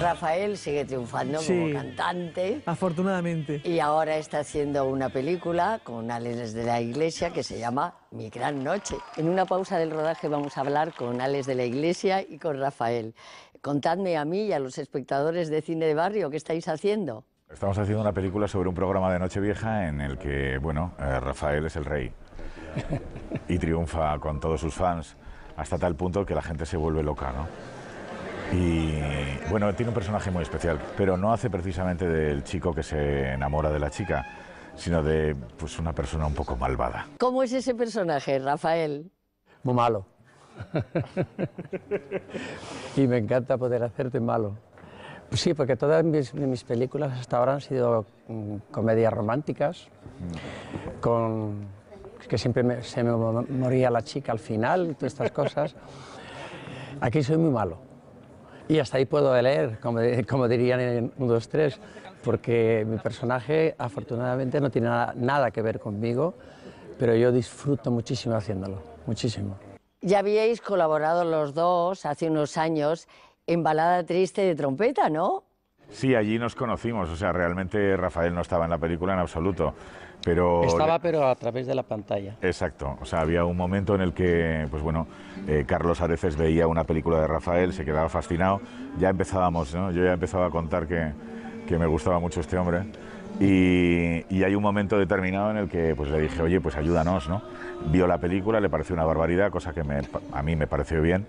Rafael sigue triunfando como cantante. Afortunadamente. Y ahora está haciendo una película con Alex de la Iglesia que se llama Mi Gran Noche. En una pausa del rodaje vamos a hablar con Alex de la Iglesia y con Rafael. Contadme a mí y a los espectadores de Cine de Barrio qué estáis haciendo. Estamos haciendo una película sobre un programa de Nochevieja en el que, bueno, eh, Rafael es el rey y triunfa con todos sus fans hasta tal punto que la gente se vuelve loca, ¿no? Y bueno, tiene un personaje muy especial, pero no hace precisamente del chico que se enamora de la chica, sino de pues una persona un poco malvada. ¿Cómo es ese personaje, Rafael? Muy malo. y me encanta poder hacerte malo. Sí, porque todas mis, películas hasta ahora han sido mm, comedias románticas, con que siempre se me moría la chica al final y todas estas cosas. Aquí soy muy malo. Y hasta ahí puedo leer, como, dirían en 1, 2, 3, porque mi personaje afortunadamente no tiene nada, nada que ver conmigo, pero yo disfruto muchísimo haciéndolo, muchísimo. Ya habíais colaborado los dos hace unos años en Triste de Trompeta, ¿no? Sí, allí nos conocimos, o sea, realmente Rafael no estaba en la película en absoluto, pero... Estaba, pero a través de la pantalla. Exacto, o sea, había un momento en el que, pues bueno, eh, Carlos Areces veía una película de Rafael, se quedaba fascinado, ya empezábamos, ¿no? Yo ya empezaba a contar que que me gustaba mucho este hombre. Y, hay un momento determinado en el que pues, le dije, oye, pues ayúdanos, ¿no? Vio la película, le pareció una barbaridad, cosa que a mí me pareció bien,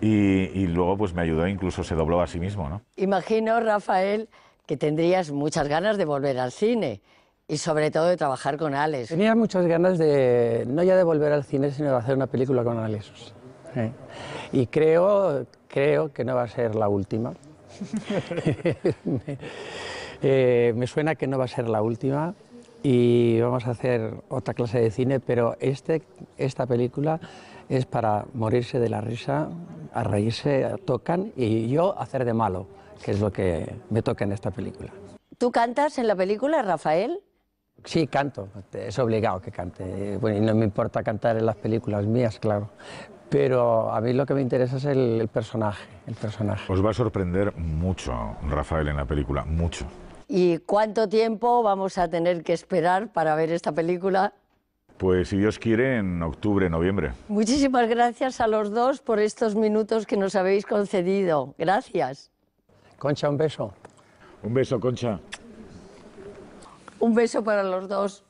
y, luego pues me ayudó, incluso se dobló a sí mismo, ¿no? Imagino, Rafael, que tendrías muchas ganas de volver al cine y sobre todo de trabajar con Alex. Tenía muchas ganas de, no ya de volver al cine, sino de hacer una película con Alex. ¿eh? Y creo, creo que no va a ser la última. Eh, me suena que no va a ser la última y vamos a hacer otra clase de cine, pero este, esta película es para morirse de la risa, a reírse, tocan y yo hacer de malo, que es lo que me toca en esta película. ¿Tú cantas en la película, Rafael? Sí, canto, es obligado que cante. Bueno, y no me importa cantar en las películas mías, claro, pero a mí lo que me interesa es el, personaje, el personaje. Os va a sorprender mucho Rafael en la película, mucho. ¿Y cuánto tiempo vamos a tener que esperar para ver esta película? Pues si Dios quiere, en octubre, noviembre. Muchísimas gracias a los dos por estos minutos que nos habéis concedido. Gracias. Concha, un beso. Un beso, Concha. Un beso para los dos.